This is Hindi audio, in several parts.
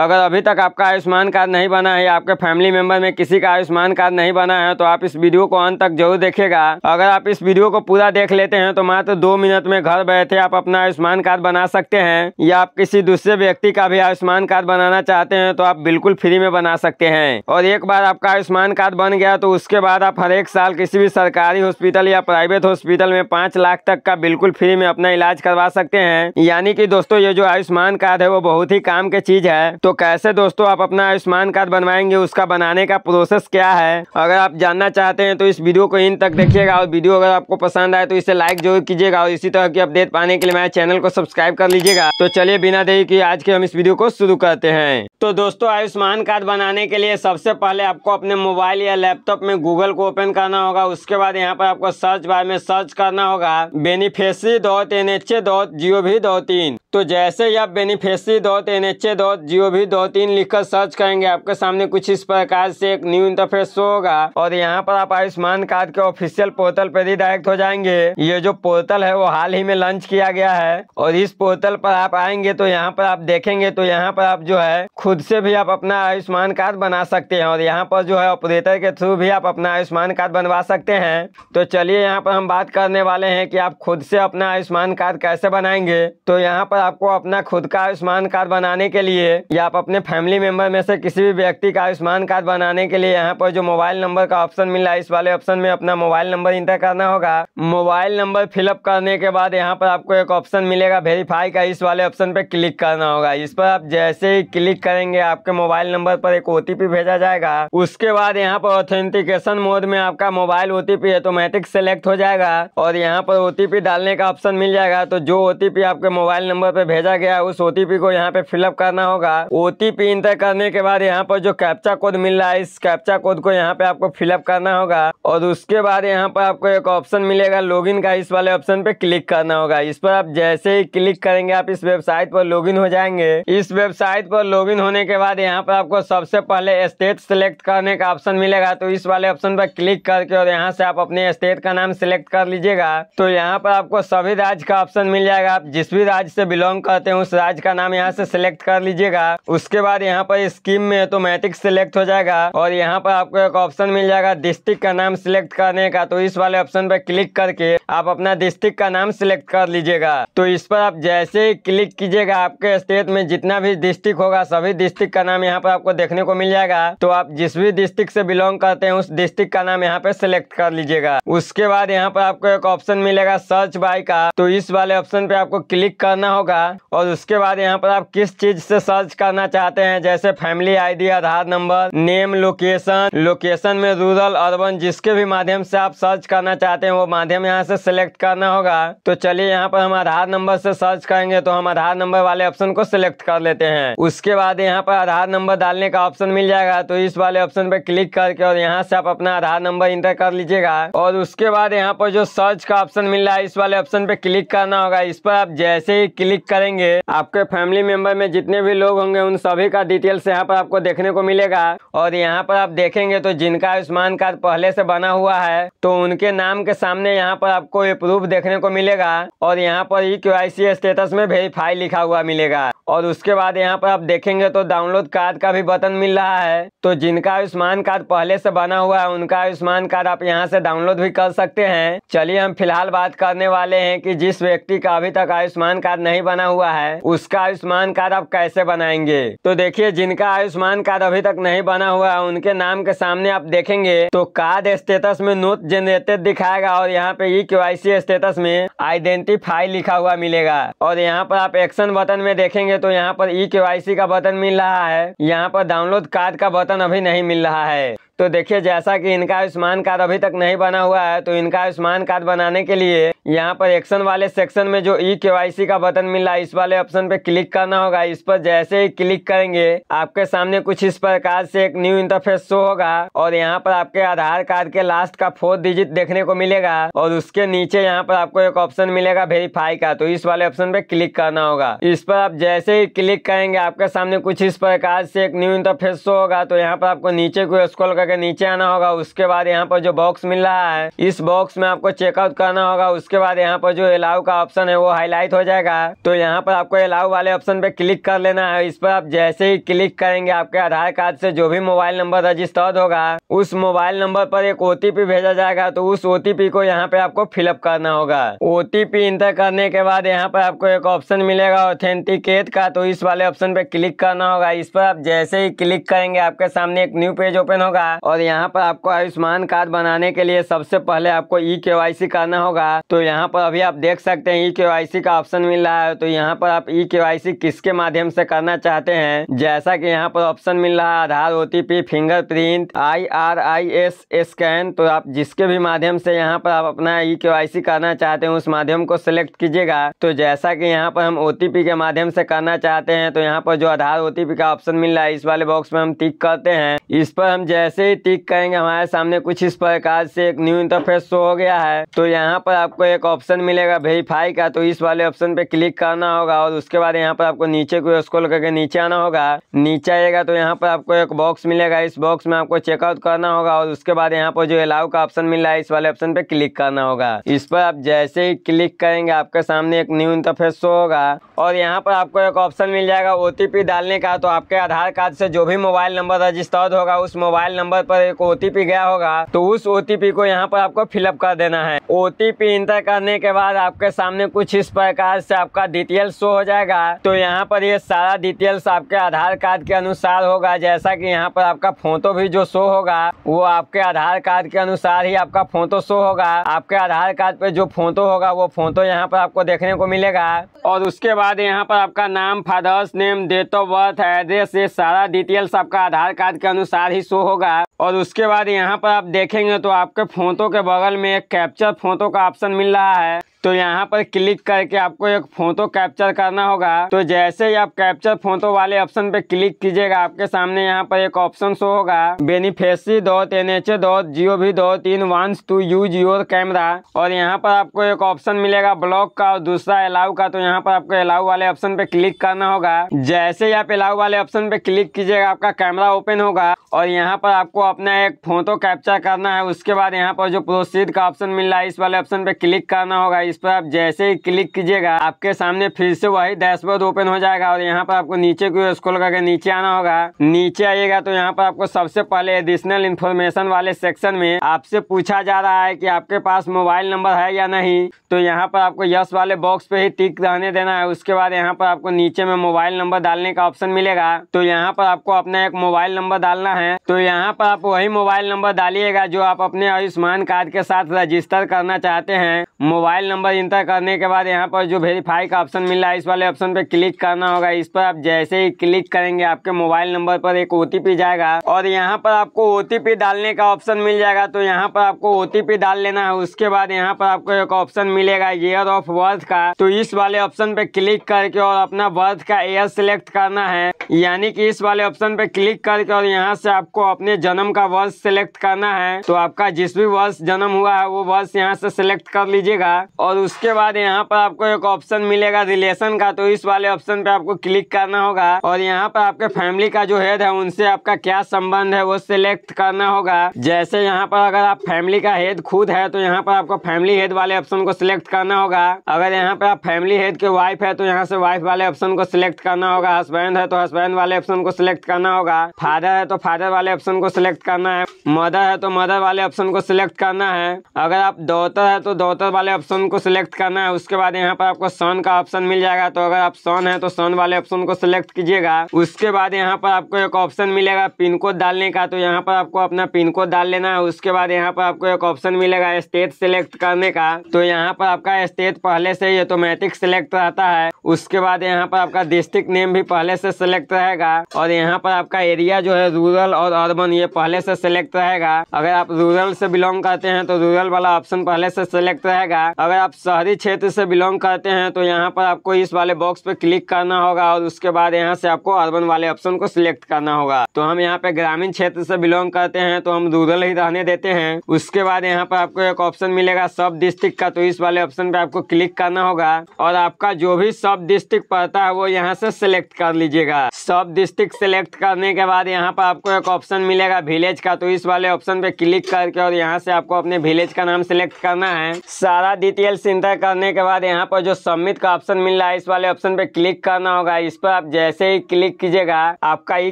अगर अभी तक आपका आयुष्मान कार्ड नहीं बना है आपके फैमिली मेंबर में किसी का आयुष्मान कार्ड नहीं बना है तो आप इस वीडियो को अंत तक जरूर देखेगा अगर आप इस वीडियो को पूरा देख लेते हैं तो मात्र दो मिनट में घर बैठे आप अपना आयुष्मान कार्ड बना सकते हैं या आप किसी दूसरे व्यक्ति का भी आयुष्मान कार्ड बनाना चाहते हैं तो आप बिल्कुल फ्री में बना सकते हैं और एक बार आपका आयुष्मान कार्ड बन गया तो उसके बाद आप हर एक साल किसी भी सरकारी हॉस्पिटल या प्राइवेट हॉस्पिटल में पाँच लाख तक का बिल्कुल फ्री में अपना इलाज करवा सकते हैं यानी कि दोस्तों ये जो आयुष्मान कार्ड है वो बहुत ही काम की चीज़ है तो कैसे दोस्तों आप अपना आयुष्मान कार्ड बनवाएंगे उसका बनाने का प्रोसेस क्या है अगर आप जानना चाहते हैं तो इस वीडियो को इन तक देखिएगा और वीडियो अगर आपको पसंद आए तो इसे लाइक जरूर कीजिएगा और इसी तरह की अपडेट पाने के लिए मेरे चैनल को सब्सक्राइब कर लीजिएगा तो चलिए बिना देरी की आज के हम इस वीडियो को शुरू करते हैं तो दोस्तों आयुष्मान कार्ड बनाने के लिए सबसे पहले आपको अपने मोबाइल या लैपटॉप में गूगल को ओपन करना होगा उसके बाद यहाँ पर आपको सर्च बार में सर्च करना होगा beneficiary dot N H A dot जियो भी वी डॉट इन तो जैसे ही आप beneficiary dot N H A dot जियो भी दो तीन लिखकर सर्च करेंगे आपके सामने कुछ इस प्रकार से एक न्यू इंटरफेस शो होगा और यहाँ पर आप आयुष्मान कार्ड के ऑफिशियल पोर्टल पर भी डायरेक्ट हो जाएंगे ये जो पोर्टल है वो हाल ही में लॉन्च किया गया है और इस पोर्टल पर आप आएंगे तो यहाँ पर आप देखेंगे तो यहाँ पर आप जो है खुद से भी आप अपना आयुष्मान कार्ड बना सकते हैं और यहाँ पर जो है ऑपरेटर के थ्रू भी आप अपना आयुष्मान कार्ड बनवा सकते हैं तो चलिए यहाँ पर हम बात करने वाले हैं कि आप खुद से अपना आयुष्मान कार्ड कैसे बनाएंगे तो यहाँ पर आपको अपना खुद का आयुष्मान कार्ड बनाने के लिए आप अपने फैमिली मेंबर में से किसी भी व्यक्ति का आयुष्मान कार्ड बनाने के लिए यहाँ पर जो मोबाइल नंबर का ऑप्शन मिला है इस वाले ऑप्शन में अपना मोबाइल नंबर इंटर करना होगा मोबाइल नंबर फिलअप करने के बाद यहाँ पर आपको एक ऑप्शन मिलेगा वेरीफाई का इस वाले ऑप्शन पर क्लिक करना होगा इस पर आप जैसे ही क्लिक करेंगे आपके मोबाइल नंबर पर एक ओटीपी भेजा जाएगा उसके बाद यहाँ पर ऑथेंटिकेशन मोड में आपका मोबाइल ओटीपी ऑटोमेटिक सेलेक्ट हो जाएगा और यहाँ पर ओटीपी डालने का ऑप्शन मिल जाएगा तो जो ओटीपी आपके मोबाइल नंबर पर भेजा गया उस ओटीपी को यहाँ पे फिलअप करना होगा टी पी इंटर करने के बाद यहाँ पर जो कैप्चा कोड मिल रहा है इस कैप्चा कोड को यहाँ पे आपको फिलअप करना होगा और उसके बाद यहाँ पर आपको एक ऑप्शन मिलेगा लॉगिन का इस वाले ऑप्शन पे क्लिक करना होगा इस पर आप जैसे ही क्लिक करेंगे आप इस वेबसाइट पर लॉगिन हो जाएंगे इस वेबसाइट पर इन होने के बाद यहाँ पर आपको सबसे पहले स्टेट सेलेक्ट करने का ऑप्शन मिलेगा तो इस वाले ऑप्शन पर क्लिक करके और यहाँ से आप अपने स्टेट का नाम सिलेक्ट कर लीजिएगा तो यहाँ पर आपको सभी राज्य का ऑप्शन मिल जाएगा आप जिस भी राज्य से बिलोंग करते हैं उस राज्य का नाम यहाँ से सिलेक्ट कर लीजिएगा उसके बाद यहाँ पर स्कीम में तो मैट्रिक सिलेक्ट हो जाएगा और यहाँ पर आपको एक ऑप्शन मिल जाएगा डिस्ट्रिक्ट का नाम सिलेक्ट करने का तो इस वाले ऑप्शन पर क्लिक करके आप अपना डिस्ट्रिक्ट का नाम सिलेक्ट कर लीजिएगा तो इस पर आप जैसे ही क्लिक कीजिएगा आपके स्टेट में जितना भी डिस्ट्रिक्ट होगा सभी डिस्ट्रिक्ट का नाम यहाँ पर आपको देखने को मिल जाएगा तो आप जिस भी डिस्ट्रिक्ट से बिलोंग करते हैं उस डिस्ट्रिक्ट का नाम यहाँ पे सिलेक्ट कर लीजिएगा उसके बाद यहाँ पर आपको एक ऑप्शन मिलेगा सर्च बाय का तो इस वाले ऑप्शन पे आपको क्लिक करना होगा और उसके बाद यहाँ पर आप किस चीज से सर्च कर करना चाहते हैं जैसे family ID Aadhaar number name location location में रूरल अर्बन जिसके भी माध्यम से आप सर्च करना चाहते हैं वो माध्यम यहाँ से सिलेक्ट करना होगा तो चलिए यहाँ पर हम आधार नंबर से सर्च करेंगे तो हम आधार नंबर वाले ऑप्शन को सिलेक्ट कर लेते हैं उसके बाद यहाँ पर आधार नंबर डालने का ऑप्शन मिल जाएगा तो इस वाले ऑप्शन पर क्लिक करके और यहाँ से आप अपना आधार नंबर इंटर कर लीजिएगा और उसके बाद यहाँ पर जो सर्च का ऑप्शन मिल रहा है इस वाले ऑप्शन पे क्लिक करना होगा इस पर आप जैसे ही क्लिक करेंगे आपके फैमिली मेंबर में जितने भी लोग होंगे उन सभी का डिटेल्स यहाँ पर आपको देखने को मिलेगा और यहाँ पर आप देखेंगे तो जिनका आयुष्मान कार्ड पहले से बना हुआ है तो उनके नाम के सामने यहाँ पर आपको ये प्रूफ देखने को मिलेगा और यहाँ पर ई के स्टेटस में वेरीफाई लिखा हुआ मिलेगा और उसके बाद यहाँ पर आप देखेंगे तो डाउनलोड कार्ड का भी बटन मिल रहा है तो जिनका आयुष्मान कार्ड पहले से बना हुआ है उनका आयुष्मान कार्ड आप यहाँ से डाउनलोड भी कर सकते हैं चलिए हम फिलहाल बात करने वाले हैं कि जिस व्यक्ति का अभी तक आयुष्मान कार्ड नहीं बना हुआ है उसका आयुष्मान कार्ड आप कैसे बनाएंगे करेंगे तो देखिए जिनका आयुष्मान कार्ड अभी तक नहीं बना हुआ है उनके नाम के सामने आप देखेंगे तो कार्ड स्टेटस में नोट जनरेटेड दिखाएगा और यहाँ पे ई के स्टेटस में आइडेंटिफाई लिखा हुआ मिलेगा और यहाँ पर आप एक्शन बटन में देखेंगे तो यहाँ पर ई e के का बटन मिल रहा है यहाँ पर डाउनलोड कार्ड का बटन अभी नहीं मिल रहा है तो देखिए जैसा कि इनका आयुष्मान कार्ड अभी तक नहीं बना हुआ है तो इनका आयुष्मान कार्ड बनाने के लिए यहाँ पर एक्शन वाले सेक्शन में जो ई के का बटन मिल रहा है इस वाले ऑप्शन पे क्लिक करना होगा इस पर जैसे ही क्लिक करेंगे आपके सामने कुछ इस प्रकार से एक न्यू इंटरफेस शो होगा और यहाँ पर आपके आधार कार्ड के लास्ट का फोर्थ डिजिट देखने को मिलेगा और उसके नीचे यहाँ पर आपको एक ऑप्शन मिलेगा वेरीफाई का तो इस वाले ऑप्शन पे क्लिक करना होगा इस पर आप जैसे ही क्लिक करेंगे आपके सामने कुछ इस प्रकार से एक न्यू इंटरफेस शो होगा तो यहाँ पर आपको नीचे को स्कॉल करके नीचे आना होगा उसके बाद यहाँ पर जो बॉक्स मिल रहा है इस बॉक्स में आपको चेकआउट करना होगा उसके बाद यहाँ पर जो अलाउ का ऑप्शन है वो हाईलाइट हो जाएगा तो यहाँ पर आपको अलाउ वाले ऑप्शन पे क्लिक कर लेना है इस पर आप जैसे ही क्लिक करेंगे आपके आधार कार्ड से जो भी मोबाइल नंबर रजिस्टर्ड होगा उस मोबाइल नंबर पर एक ओटीपी भेजा जाएगा तो उस ओटीपी को यहाँ पे आपको फिलअप करना होगा ओटीपी इंटर करने के बाद यहाँ पर आपको एक ऑप्शन मिलेगा ऑथेंटिकेट का तो इस वाले ऑप्शन पे क्लिक करना होगा इस पर आप जैसे ही क्लिक करेंगे आपके सामने एक न्यू पेज ओपन होगा होगा और यहाँ पर आपको आयुष्मान कार्ड बनाने के लिए सबसे पहले आपको ई के करना होगा तो यहाँ पर अभी आप देख सकते हैं ई e के का ऑप्शन मिल रहा है तो यहाँ पर आप ई e के किसके माध्यम से करना चाहते हैं जैसा कि यहाँ पर ऑप्शन मिल रहा है Aadhaar fingerprint I R I S scan तो आप जिसके भी माध्यम से यहाँ पर आप अपना ई e के करना चाहते हैं उस माध्यम को सिलेक्ट कीजिएगा तो जैसा कि यहाँ पर हम ओ के माध्यम से करना चाहते हैं तो यहाँ पर जो आधार ओ का ऑप्शन मिल रहा है इस वाले बॉक्स में हम टिक करते हैं इस पर हम जैसे जैसे टिक करेंगे हमारे सामने कुछ इस प्रकार से एक न्यू इंटरफेस शो हो गया है तो यहाँ पर आपको एक ऑप्शन मिलेगा वेरीफाई का तो इस वाले ऑप्शन पे क्लिक करना होगा और उसके बाद यहाँ पर आपको नीचे को स्क्रॉल करके नीचे आना होगा नीचे आएगा तो यहाँ पर आपको एक बॉक्स मिलेगा इस बॉक्स में आपको चेकआउट करना होगा और उसके बाद यहाँ पर जो अलाउ का ऑप्शन मिल रहा है इस वाले ऑप्शन पे क्लिक करना होगा इस पर आप जैसे ही क्लिक करेंगे आपके सामने एक न्यू इंटरफेस शो होगा और यहाँ पर आपको एक ऑप्शन मिल जाएगा ओ डालने का तो आपके आधार कार्ड से जो भी मोबाइल नंबर रजिस्टर्ड होगा उस मोबाइल नंबर नंबर पर एक ओटीपी गया होगा तो उस ओ को यहाँ पर आपको फिलअप कर देना है ओ इंटर करने के बाद आपके सामने कुछ इस प्रकार से आपका डिटेल शो हो जाएगा तो यहाँ पर ये सारा डिटेल्स आपके आधार कार्ड के अनुसार होगा जैसा की यहाँ पर आपका फोटो भी जो शो होगा वो आपके आधार कार्ड के अनुसार ही आपका फोटो शो होगा आपके आधार कार्ड पे जो फोटो होगा वो फोटो यहाँ पर आपको देखने को मिलेगा और उसके बाद यहाँ पर आपका नाम father's name date of birth address ये सारा डिटेल्स आपका आधार कार्ड के अनुसार ही शो होगा और उसके बाद यहाँ पर आप देखेंगे तो आपके फ़ोटो के बगल में एक कैप्चर फ़ोटो का ऑप्शन मिल रहा है तो यहाँ पर क्लिक करके आपको एक फोटो कैप्चर करना होगा तो जैसे ही आप कैप्चर फोटो वाले ऑप्शन पे क्लिक कीजिएगा आपके सामने यहाँ पर एक ऑप्शन शो होगा beneficiary dot N H A dot Jio gov dot in wants to use your camera और यहाँ पर आपको एक ऑप्शन मिलेगा ब्लॉक का और दूसरा अलाउ का तो यहाँ पर आपको अलाउ वाले ऑप्शन पे क्लिक करना होगा जैसे ही आप अलाउ वाले ऑप्शन पे क्लिक कीजिएगा आपका कैमरा ओपन होगा और यहाँ पर आपको अपना एक फोटो कैप्चर करना है उसके बाद यहाँ पर जो प्रोसीड का ऑप्शन मिल रहा है इस वाले ऑप्शन पे क्लिक करना होगा इस पर आप जैसे ही क्लिक कीजिएगा आपके सामने फिर से वही डैशबोर्ड ओपन हो जाएगा और यहाँ पर आपको नीचे को स्क्रॉल करके नीचे आना होगा नीचे आइएगा तो यहाँ पर आपको सबसे पहले एडिशनल इन्फॉर्मेशन वाले सेक्शन में आपसे पूछा जा रहा है की आपके पास मोबाइल नंबर है या नहीं तो यहाँ पर आपको यस वाले बॉक्स पे ही टिक रहने देना है उसके बाद यहाँ पर आपको नीचे में मोबाइल नंबर डालने का ऑप्शन मिलेगा तो यहाँ पर आपको अपना एक मोबाइल नंबर डालना है तो यहाँ पर आप वही मोबाइल नंबर डालिएगा जो आप अपने आयुष्मान कार्ड के साथ रजिस्टर करना चाहते हैं मोबाइल नंबर नंबर इंटर करने के बाद यहाँ पर जो वेरीफाई का ऑप्शन मिल रहा है इस वाले ऑप्शन पे क्लिक करना होगा इस पर आप जैसे ही क्लिक करेंगे आपके मोबाइल नंबर पर एक ओटीपी जाएगा और यहाँ पर आपको ओटीपी डालने का ऑप्शन मिल जाएगा तो यहाँ पर आपको ओटीपी डाल लेना है उसके बाद यहाँ पर आपको एक ऑप्शन मिलेगा ईयर ऑफ बर्थ का तो इस वाले ऑप्शन पे क्लिक करके और अपना बर्थ का ईयर सिलेक्ट करना है यानी कि इस वाले ऑप्शन पे क्लिक करके और यहाँ से आपको अपने जन्म का वर्ष सिलेक्ट करना है तो आपका जिस भी वर्ष जन्म हुआ है वो वर्ष यहाँ से सिलेक्ट कर लीजिएगा और और उसके बाद यहाँ पर आपको एक ऑप्शन मिलेगा रिलेशन का तो इस वाले ऑप्शन पे आपको क्लिक करना होगा और यहाँ पर आपके फैमिली का जो हेड है उनसे आपका क्या संबंध है वो सिलेक्ट करना होगा जैसे यहाँ पर अगर आप फैमिली का हेड खुद है तो यहाँ पर आपको फैमिली हेड वाले ऑप्शन को सिलेक्ट करना होगा अगर यहाँ पर आप फैमिली हेड के वाइफ है तो यहाँ से वाइफ वाले ऑप्शन को सिलेक्ट करना होगा हस्बैंड है तो हस्बैंड वाले ऑप्शन को सिलेक्ट करना होगा फादर है तो फादर वाले ऑप्शन को सिलेक्ट करना है मदर है तो मदर वाले ऑप्शन को सिलेक्ट करना है अगर आप डॉटर है तो डॉटर वाले ऑप्शन को सेलेक्ट करना है उसके बाद यहाँ पर आपको सन का ऑप्शन मिल जाएगा तो अगर आप सन है तो सन वाले ऑप्शन को सिलेक्ट कीजिएगा उसके बाद यहाँ पर आपको एक ऑप्शन मिलेगा पिन कोड डालने का तो यहाँ पर आपको अपना पिन कोड डाल लेना है उसके बाद यहाँ पर आपको एक ऑप्शन मिलेगा स्टेट सेलेक्ट करने का तो यहाँ पर आपका स्टेट पहले से ही ऑटोमेटिक सेलेक्ट रहता है उसके बाद यहाँ पर आपका डिस्ट्रिक्ट नेम भी पहले से सिलेक्ट रहेगा और यहाँ पर आपका एरिया जो है रूरल और अर्बन ये पहले से सिलेक्ट रहेगा अगर आप रूरल से बिलोंग करते हैं तो रूरल वाला ऑप्शन पहले से सिलेक्ट रहेगा अगर आप आप शहरी क्षेत्र से बिलोंग करते हैं तो यहाँ पर आपको इस वाले बॉक्स पे क्लिक करना होगा और उसके बाद यहाँ से आपको अर्बन वाले ऑप्शन को सिलेक्ट करना होगा तो हम यहाँ पे ग्रामीण क्षेत्र से बिलोंग करते हैं तो हम रूरल ही रहने देते हैं उसके बाद यहाँ पर आपको एक ऑप्शन मिलेगा सब डिस्ट्रिक्ट का तो इस वाले ऑप्शन पे आपको क्लिक करना होगा और आपका जो भी सब डिस्ट्रिक्ट पड़ता है वो यहाँ से सिलेक्ट कर लीजिएगा सब डिस्ट्रिक्ट सिलेक्ट करने के बाद यहाँ पर आपको एक ऑप्शन मिलेगा विलेज का तो इस वाले ऑप्शन पे क्लिक करके और यहाँ से आपको अपने विलेज का नाम सिलेक्ट करना है सारा डिटेल डिटेल्स इंटर करने के बाद यहाँ पर जो सबमिट का ऑप्शन मिल रहा है इस वाले ऑप्शन पे क्लिक करना होगा इस पर आप जैसे ही क्लिक कीजिएगा आपका ई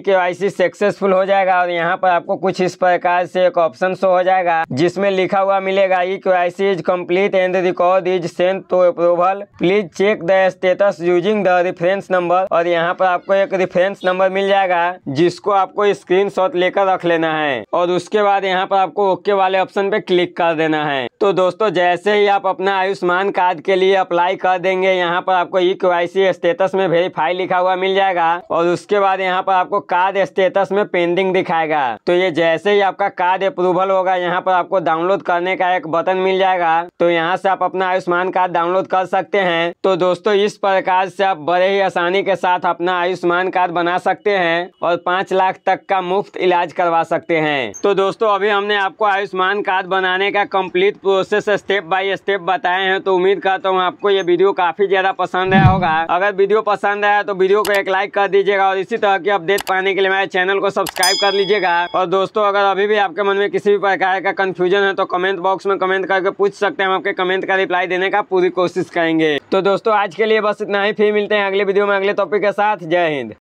के सक्सेसफुल हो जाएगा और यहाँ पर आपको कुछ इस प्रकार से एक ऑप्शन शो हो जाएगा जिसमें लिखा हुआ मिलेगा E K is complete and record is sent to approval please check the status using the reference number और यहाँ पर आपको एक रिफरेंस नंबर मिल जाएगा जिसको आपको स्क्रीन लेकर रख लेना है और उसके बाद यहाँ पर आपको ओके वाले ऑप्शन पे क्लिक कर देना है तो दोस्तों जैसे ही आप अपना आयु आयुष्मान कार्ड के लिए अप्लाई कर देंगे यहाँ पर आपको ई के स्टेटस में वेरीफाई लिखा हुआ मिल जाएगा और उसके बाद यहाँ पर आपको कार्ड स्टेटस में पेंडिंग दिखाएगा तो ये जैसे ही आपका कार्ड अप्रूवल होगा यहाँ पर आपको डाउनलोड करने का एक बटन मिल जाएगा तो यहाँ से आप अपना आयुष्मान कार्ड डाउनलोड कर सकते हैं तो दोस्तों इस प्रकार से आप बड़े ही आसानी के साथ अपना आयुष्मान कार्ड बना सकते हैं और पाँच लाख तक का मुफ्त इलाज करवा सकते हैं तो दोस्तों अभी हमने आपको आयुष्मान कार्ड बनाने का complete process step by step बताया आए हैं तो उम्मीद करता हूँ आपको ये वीडियो काफ़ी ज़्यादा पसंद आया होगा अगर वीडियो पसंद आया तो वीडियो को एक लाइक कर दीजिएगा और इसी तरह की अपडेट पाने के लिए मेरे चैनल को सब्सक्राइब कर लीजिएगा और दोस्तों अगर अभी भी आपके मन में किसी भी प्रकार का कन्फ्यूजन है तो कमेंट बॉक्स में कमेंट करके पूछ सकते हैं आपके कमेंट का रिप्लाई देने का पूरी कोशिश करेंगे तो दोस्तों आज के लिए बस इतना ही फिर मिलते हैं अगले वीडियो में अगले टॉपिक के साथ जय हिंद